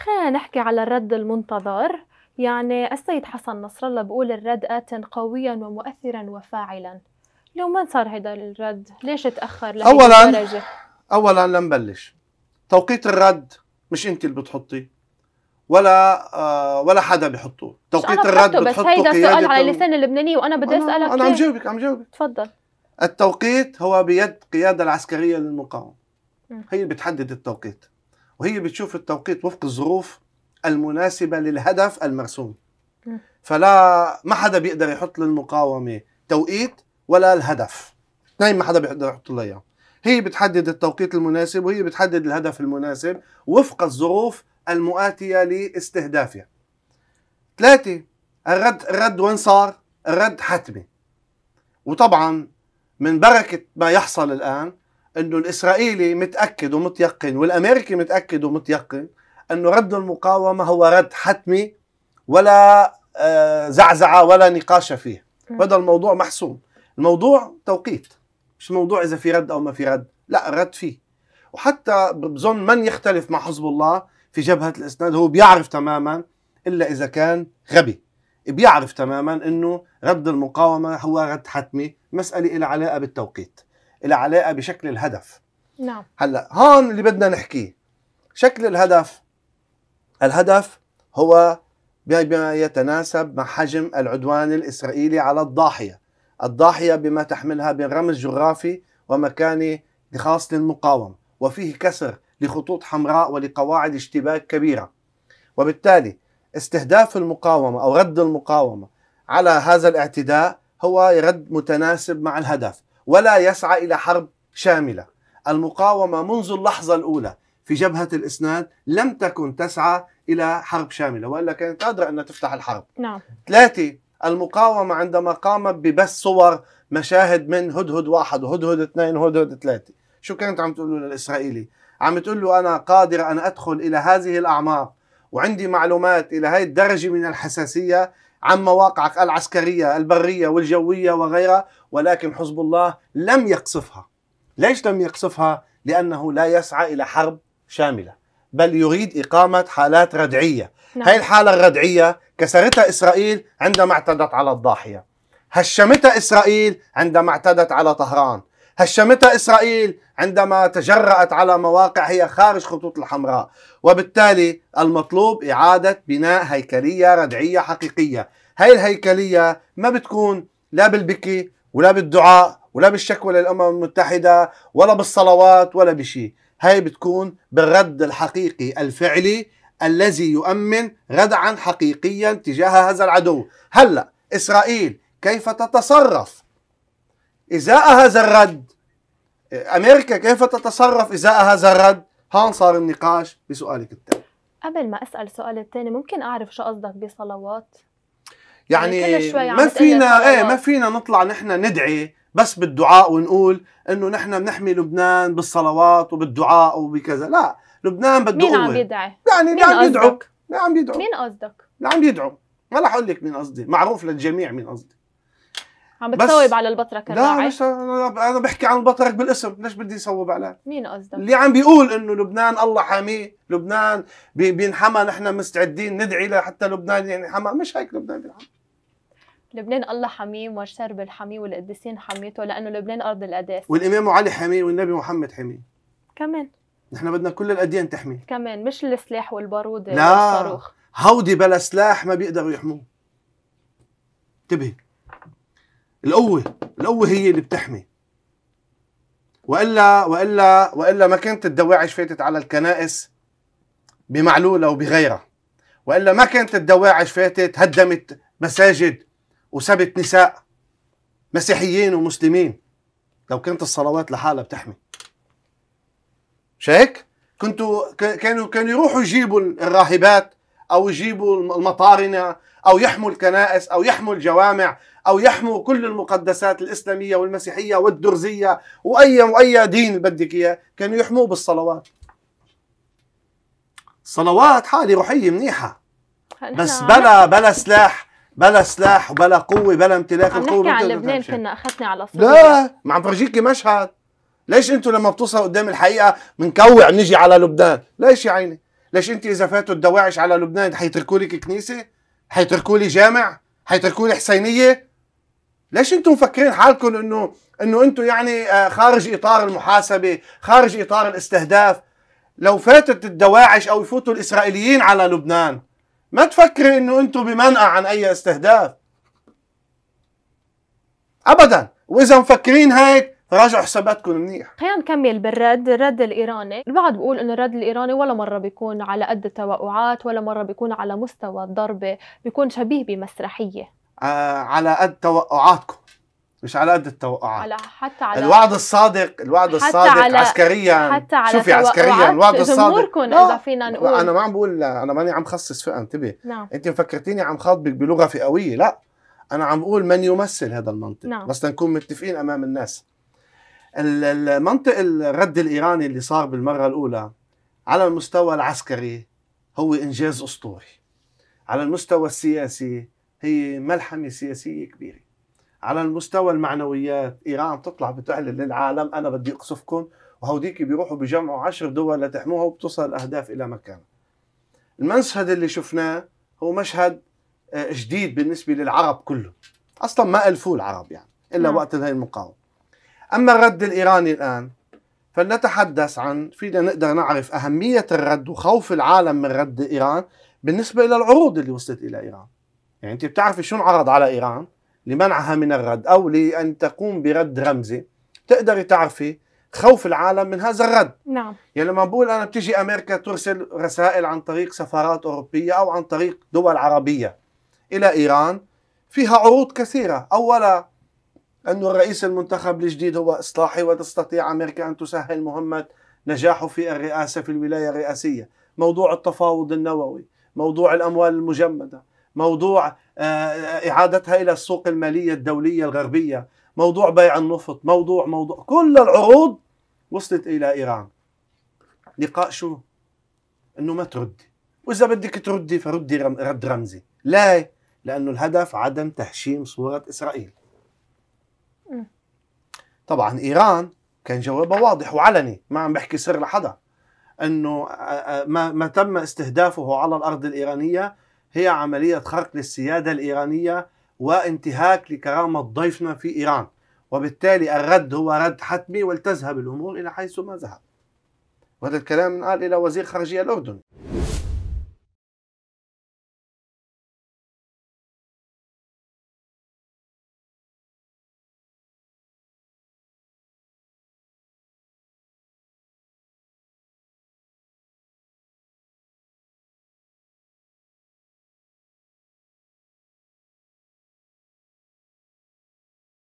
خلينا نحكي على الرد المنتظر يعني السيد حسن نصر الله بقول الرد آت قويا ومؤثرا وفاعلا لو ما صار هذا الرد ليش تأخر لهي أولا الدرجة؟ أولا لنبلش توقيت الرد مش أنت اللي بتحطي ولا آه ولا حدا بحطه توقيت الرد بس هيدا سؤال على لسان اللبناني وانا بدي اسالك انا, أنا عم جاوبك عم جاوبك تفضل التوقيت هو بيد القياده العسكريه للمقاومه هي اللي بتحدد التوقيت وهي بتشوف التوقيت وفق الظروف المناسبة للهدف المرسوم فلا ما حدا بيقدر يحط للمقاومة توقيت ولا الهدف اثنين ما حدا بيقدر يحط لها اياه هي بتحدد التوقيت المناسب وهي بتحدد الهدف المناسب وفق الظروف المؤاتية لاستهدافها ثلاثة الرد الرد وين صار؟ الرد حتمي وطبعا من بركة ما يحصل الآن انه الاسرائيلي متاكد ومتيقن والامريكي متاكد ومتيقن انه رد المقاومه هو رد حتمي ولا آه، زعزعه ولا نقاش فيه هذا الموضوع محسوم الموضوع توقيت مش موضوع اذا في رد او ما في رد لا رد فيه وحتى بظن من يختلف مع حزب الله في جبهه الاسناد هو بيعرف تماما الا اذا كان غبي بيعرف تماما انه رد المقاومه هو رد حتمي مساله إلى علاقه بالتوقيت العلاقة بشكل الهدف نعم هلا هون اللي بدنا نحكيه شكل الهدف الهدف هو بما يتناسب مع حجم العدوان الإسرائيلي على الضاحية الضاحية بما تحملها من رمز جغرافي ومكاني خاص للمقاومة وفيه كسر لخطوط حمراء ولقواعد اشتباك كبيرة وبالتالي استهداف المقاومة أو رد المقاومة على هذا الاعتداء هو رد متناسب مع الهدف ولا يسعى الى حرب شامله. المقاومه منذ اللحظه الاولى في جبهه الاسناد لم تكن تسعى الى حرب شامله والا كانت قادره انها تفتح الحرب. نعم. ثلاثه المقاومه عندما قامت ببث صور مشاهد من هدهد واحد وهدهد اثنين وهدهد ثلاثه، شو كانت عم تقول للاسرائيلي؟ عم تقول له انا قادر ان ادخل الى هذه الاعماق وعندي معلومات الى هاي الدرجه من الحساسيه عن مواقعك العسكريه البريه والجويه وغيرها ولكن حزب الله لم يقصفها ليش لم يقصفها؟ لأنه لا يسعى إلى حرب شاملة بل يريد إقامة حالات ردعية نعم. هاي الحالة الردعية كسرتها إسرائيل عندما اعتدت على الضاحية هشمتها إسرائيل عندما اعتدت على طهران هشمتها إسرائيل عندما تجرأت على مواقع هي خارج خطوط الحمراء وبالتالي المطلوب إعادة بناء هيكلية ردعية حقيقية هاي الهيكلية ما بتكون لا بالبكي ولا بالدعاء ولا بالشكوى للأمم المتحدة ولا بالصلوات ولا بشيء هاي بتكون بالرد الحقيقي الفعلي الذي يؤمن ردعا حقيقيا تجاه هذا العدو هلأ إسرائيل كيف تتصرف إزاء هذا الرد أمريكا كيف تتصرف إزاء هذا الرد هون صار النقاش بسؤالك الثاني قبل ما أسأل سؤال الثاني ممكن أعرف شو قصدك بصلوات يعني, يعني ما فينا ايه ما فينا نطلع نحن ندعي بس بالدعاء ونقول انه نحن بنحمي لبنان بالصلوات وبالدعاء وبكذا لا لبنان بده مين عم يدعي؟ يعني اللي عم يدعو اللي عم يدعو مين قصدك؟ اللي عم يدعو ما رح اقول لك مين قصدي معروف للجميع مين قصدي عم بتصوب على البطرك الراعي لا مش انا بحكي عن البطرك بالاسم ليش بدي يصوب عليه مين قصدك اللي عم بيقول انه لبنان الله حاميه لبنان بينحمى نحن مستعدين ندعي لحتى لبنان ينحمى مش هيك لبنان بينحمى لبنان الله حميه والشرب الحمي والقديسين حميته لانه لبنان ارض القداس والامام علي حميه والنبي محمد حميه كمان نحن بدنا كل الاديان تحميه كمان مش السلاح والبارود لا والصاروخ هودي بلا سلاح ما بيقدروا يحموه انتبهي القوة القوة هي اللي بتحمي والا والا والا ما كانت الدواعش فاتت على الكنائس بمعلولة وبغيرها والا ما كانت الدواعش فاتت هدمت مساجد وسبت نساء مسيحيين ومسلمين لو كانت الصلوات لحالها بتحمي مش هيك؟ كنتوا كانوا كانوا يروحوا يجيبوا الراهبات او يجيبوا المطارنه أو يحموا الكنائس أو يحموا الجوامع أو يحموا كل المقدسات الإسلامية والمسيحية والدرزية وأي وأي دين بدك إياه كانوا يحموه بالصلوات صلوات حالة روحية منيحة بس بلا بلا سلاح بلا سلاح وبلا قوة بلا امتلاك القوة عم نحكي عن لبنان كنا أخذنا على صورة لا ما عم فرجيكي مشهد ليش انتم لما بتوصلوا قدام الحقيقة بنكوع نجي على لبنان ليش يا عيني ليش انت اذا فاتوا الدواعش على لبنان حيتركوا لك كنيسة حيتركوا لي جامع حيتركوا لي حسينيه ليش انتم مفكرين حالكم انه انه انتم يعني آه، خارج اطار المحاسبه خارج اطار الاستهداف لو فاتت الدواعش او يفوتوا الاسرائيليين على لبنان ما تفكري انه انتم بمنأى عن اي استهداف ابدا واذا مفكرين هيك راجعوا حساباتكم منيح خلينا نكمل بالرد الرد الايراني البعض بيقول انه الرد الايراني ولا مره بيكون على قد التوقعات ولا مره بيكون على مستوى الضربه بيكون شبيه بمسرحيه آه على قد توقعاتكم مش على قد التوقعات على حتى على الوعد الصادق الوعد حتى الصادق على عسكريا حتى على شوفي عسكريا الوعد الصادق اذا فينا نقول انا ما عم بقول انا ماني عم خصص فئه انتبه نعم. انت مفكرتيني عم خاطبك بلغه فئويه لا انا عم بقول من يمثل هذا المنطق نعم. بس نكون متفقين امام الناس المنطق الرد الايراني اللي صار بالمره الاولى على المستوى العسكري هو انجاز اسطوري على المستوى السياسي هي ملحمه سياسيه كبيره على المستوى المعنويات ايران بتطلع بتعلن للعالم انا بدي اقصفكم وهوديك بيروحوا بجمعوا عشر دول لتحموها وبتوصل الاهداف الى مكان المشهد اللي شفناه هو مشهد آه، جديد بالنسبه للعرب كله اصلا ما الفوا العرب يعني الا م. نعم. وقت هاي المقاومه أما الرد الإيراني الآن فلنتحدث عن فينا نقدر نعرف أهمية الرد وخوف العالم من رد إيران بالنسبة إلى العروض اللي وصلت إلى إيران يعني أنت بتعرفي شو انعرض على إيران لمنعها من الرد أو لأن تقوم برد رمزي تقدري تعرفي خوف العالم من هذا الرد نعم يعني لما بقول أنا بتيجي أمريكا ترسل رسائل عن طريق سفارات أوروبية أو عن طريق دول عربية إلى إيران فيها عروض كثيرة أولا أن الرئيس المنتخب الجديد هو إصلاحي وتستطيع أمريكا أن تسهل مهمة نجاحه في الرئاسة في الولاية الرئاسية موضوع التفاوض النووي موضوع الأموال المجمدة موضوع آه، إعادتها إلى السوق المالية الدولية الغربية موضوع بيع النفط موضوع موضوع كل العروض وصلت إلى إيران لقاء شو؟ أنه ما تردي وإذا بدك تردي فردي رد رمزي لا لأنه الهدف عدم تهشيم صورة إسرائيل طبعا ايران كان جوابها واضح وعلني ما عم بحكي سر لحدا انه آه، آه، ما ما تم استهدافه على الارض الايرانيه هي عمليه خرق للسياده الايرانيه وانتهاك لكرامه ضيفنا في ايران وبالتالي الرد هو رد حتمي ولتذهب الامور الى حيث ما ذهب وهذا الكلام قال الى وزير خارجيه الاردن